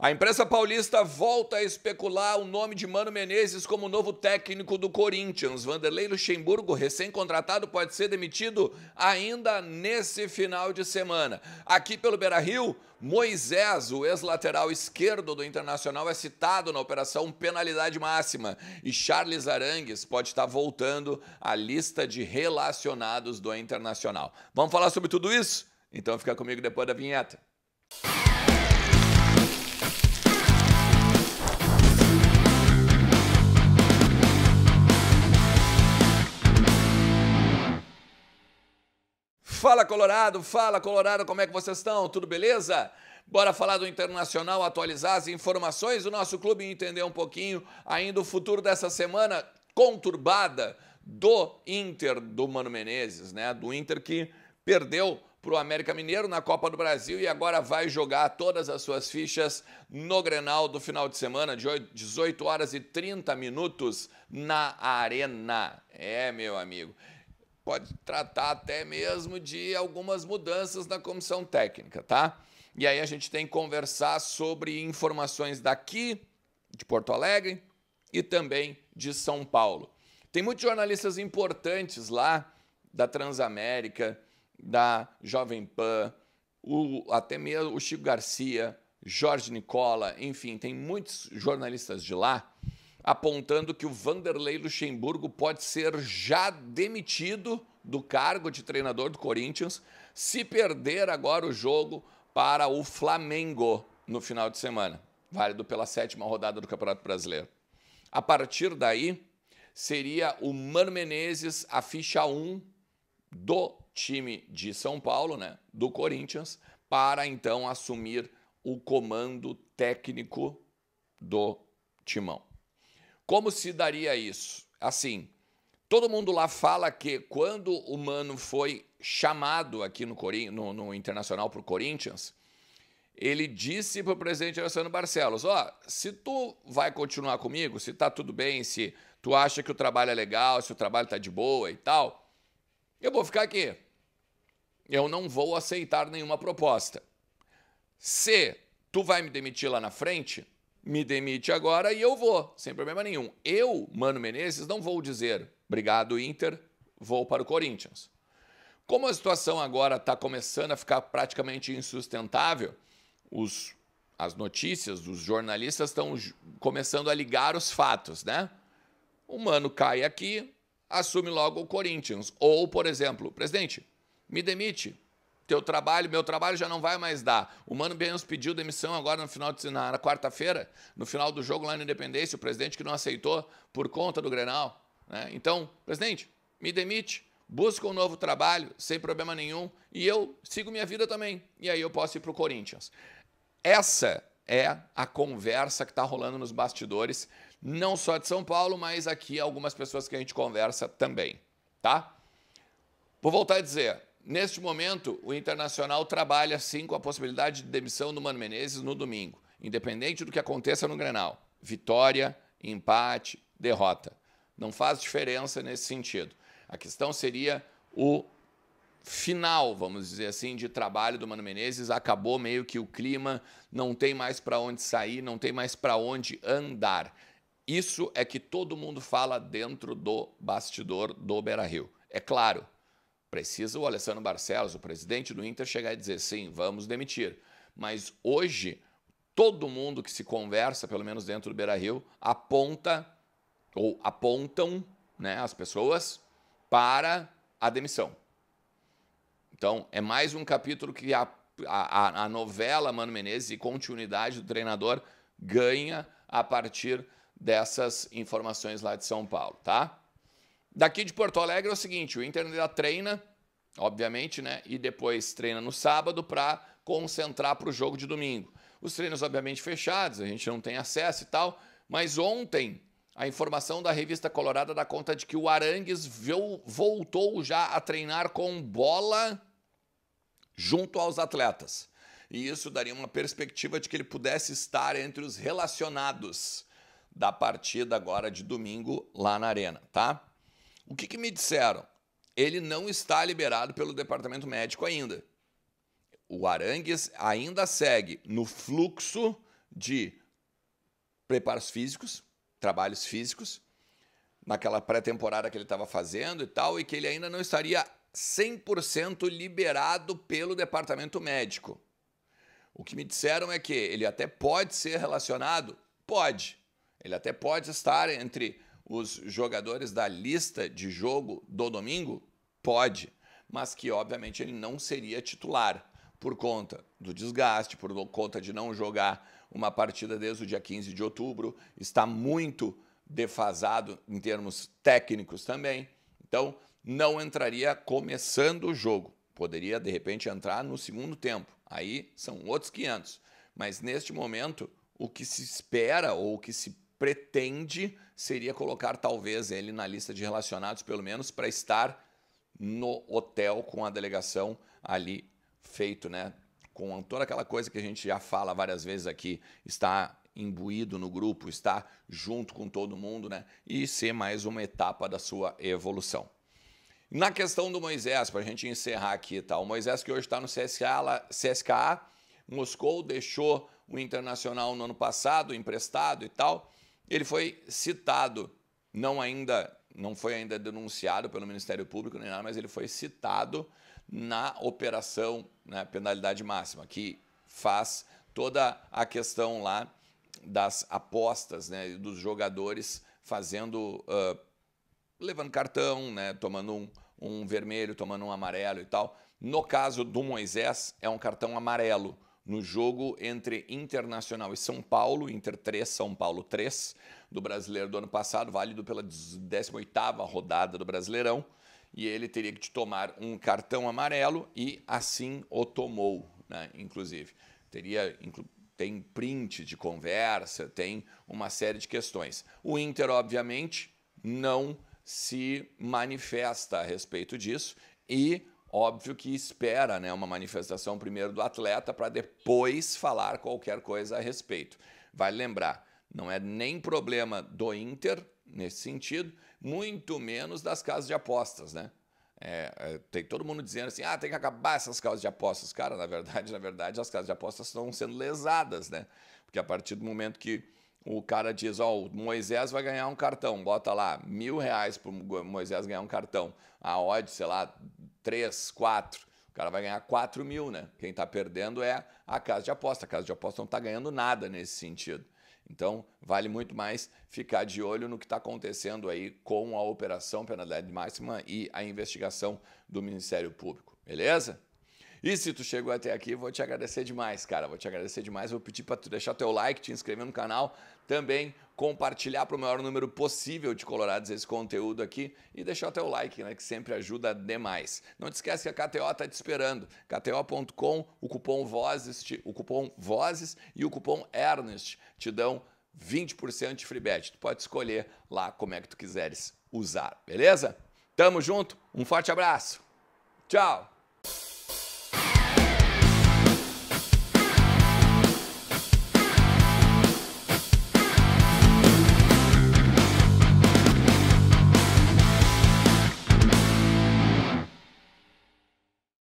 A imprensa paulista volta a especular o nome de Mano Menezes como novo técnico do Corinthians. Vanderlei Luxemburgo, recém-contratado, pode ser demitido ainda nesse final de semana. Aqui pelo Beira-Rio, Moisés, o ex-lateral esquerdo do Internacional, é citado na operação penalidade máxima. E Charles Arangues pode estar voltando à lista de relacionados do Internacional. Vamos falar sobre tudo isso? Então fica comigo depois da vinheta. Fala Colorado, fala Colorado, como é que vocês estão? Tudo beleza? Bora falar do internacional, atualizar as informações do nosso clube e entender um pouquinho ainda o futuro dessa semana conturbada do Inter do Mano Menezes, né? Do Inter que perdeu para o América Mineiro na Copa do Brasil e agora vai jogar todas as suas fichas no Grenal do final de semana, de 18 horas e 30 minutos na Arena. É, meu amigo pode tratar até mesmo de algumas mudanças na comissão técnica, tá? E aí a gente tem que conversar sobre informações daqui, de Porto Alegre e também de São Paulo. Tem muitos jornalistas importantes lá, da Transamérica, da Jovem Pan, o, até mesmo o Chico Garcia, Jorge Nicola, enfim, tem muitos jornalistas de lá apontando que o Vanderlei Luxemburgo pode ser já demitido do cargo de treinador do Corinthians se perder agora o jogo para o Flamengo no final de semana, válido pela sétima rodada do Campeonato Brasileiro. A partir daí, seria o Mano Menezes a ficha 1 do time de São Paulo, né, do Corinthians, para então assumir o comando técnico do Timão. Como se daria isso? Assim, todo mundo lá fala que quando o Mano foi chamado aqui no, Corin no, no Internacional para o Corinthians, ele disse para o presidente Alessandro Barcelos: Ó, oh, se tu vai continuar comigo, se tá tudo bem, se tu acha que o trabalho é legal, se o trabalho tá de boa e tal, eu vou ficar aqui. Eu não vou aceitar nenhuma proposta. Se tu vai me demitir lá na frente, me demite agora e eu vou, sem problema nenhum. Eu, Mano Menezes, não vou dizer obrigado, Inter, vou para o Corinthians. Como a situação agora está começando a ficar praticamente insustentável, os, as notícias, os jornalistas estão começando a ligar os fatos, né? O Mano cai aqui, assume logo o Corinthians. Ou, por exemplo, presidente, me demite, teu trabalho, meu trabalho já não vai mais dar. O Mano Benz pediu demissão agora no final de, na, na quarta-feira, no final do jogo lá na Independência, o presidente que não aceitou por conta do Grenal. Né? Então, presidente, me demite, busca um novo trabalho, sem problema nenhum, e eu sigo minha vida também. E aí eu posso ir para o Corinthians. Essa é a conversa que está rolando nos bastidores, não só de São Paulo, mas aqui algumas pessoas que a gente conversa também, tá? Vou voltar a dizer, Neste momento, o Internacional trabalha sim com a possibilidade de demissão do Mano Menezes no domingo, independente do que aconteça no Grenal. Vitória, empate, derrota. Não faz diferença nesse sentido. A questão seria o final, vamos dizer assim, de trabalho do Mano Menezes. Acabou meio que o clima, não tem mais para onde sair, não tem mais para onde andar. Isso é que todo mundo fala dentro do bastidor do Beira-Rio. É claro, Precisa o Alessandro Barcelos, o presidente do Inter, chegar e dizer sim, vamos demitir. Mas hoje, todo mundo que se conversa, pelo menos dentro do Beira Rio, aponta ou apontam né, as pessoas para a demissão. Então, é mais um capítulo que a, a, a novela Mano Menezes e continuidade do treinador ganha a partir dessas informações lá de São Paulo, tá? Daqui de Porto Alegre é o seguinte: o Inter ainda treina, obviamente, né? E depois treina no sábado para concentrar para o jogo de domingo. Os treinos, obviamente, fechados, a gente não tem acesso e tal. Mas ontem, a informação da revista Colorada dá conta de que o Arangues voltou já a treinar com bola junto aos atletas. E isso daria uma perspectiva de que ele pudesse estar entre os relacionados da partida agora de domingo lá na Arena, tá? O que, que me disseram? Ele não está liberado pelo departamento médico ainda. O Arangues ainda segue no fluxo de preparos físicos, trabalhos físicos, naquela pré-temporada que ele estava fazendo e tal, e que ele ainda não estaria 100% liberado pelo departamento médico. O que me disseram é que ele até pode ser relacionado? Pode. Ele até pode estar entre os jogadores da lista de jogo do domingo? Pode, mas que obviamente ele não seria titular por conta do desgaste, por conta de não jogar uma partida desde o dia 15 de outubro, está muito defasado em termos técnicos também. Então, não entraria começando o jogo. Poderia, de repente, entrar no segundo tempo. Aí são outros 500. Mas, neste momento, o que se espera ou o que se pretende seria colocar talvez ele na lista de relacionados, pelo menos para estar no hotel com a delegação ali feito, né? Com toda aquela coisa que a gente já fala várias vezes aqui, está imbuído no grupo, está junto com todo mundo, né? E ser mais uma etapa da sua evolução. Na questão do Moisés, para a gente encerrar aqui, tá? O Moisés que hoje está no CSA CSKA, Moscou deixou o Internacional no ano passado, emprestado e tal, ele foi citado, não ainda, não foi ainda denunciado pelo Ministério Público nem nada, mas ele foi citado na operação, na né, penalidade máxima, que faz toda a questão lá das apostas, né, dos jogadores fazendo, uh, levando cartão, né, tomando um, um vermelho, tomando um amarelo e tal. No caso do Moisés, é um cartão amarelo no jogo entre Internacional e São Paulo, Inter 3, São Paulo 3, do Brasileiro do ano passado, válido pela 18ª rodada do Brasileirão, e ele teria que tomar um cartão amarelo e assim o tomou, né, inclusive. Teria inclu tem print de conversa, tem uma série de questões. O Inter, obviamente, não se manifesta a respeito disso e óbvio que espera né, uma manifestação primeiro do atleta para depois falar qualquer coisa a respeito. Vale lembrar, não é nem problema do Inter nesse sentido, muito menos das casas de apostas, né? É, é tem todo mundo dizendo assim, ah, tem que acabar essas casas de apostas. Cara, na verdade, na verdade, as casas de apostas estão sendo lesadas, né? Porque a partir do momento que o cara diz, ó, oh, o Moisés vai ganhar um cartão, bota lá mil reais para Moisés ganhar um cartão, a odd, sei lá, 3, 4. O cara vai ganhar 4 mil, né? Quem está perdendo é a casa de aposta. A casa de aposta não está ganhando nada nesse sentido. Então, vale muito mais ficar de olho no que está acontecendo aí com a operação penalidade máxima e a investigação do Ministério Público. Beleza? E se tu chegou até aqui, vou te agradecer demais, cara. Vou te agradecer demais. Vou pedir para tu deixar teu like, te inscrever no canal, também compartilhar para o maior número possível de colorados esse conteúdo aqui e deixar teu like, né, que sempre ajuda demais. Não te esquece que a KTO tá te esperando. KTO.com, o cupom Vozes, o cupom Vozes e o cupom Ernest te dão 20% de free bet. Tu pode escolher lá como é que tu quiseres usar, beleza? Tamo junto, um forte abraço. Tchau.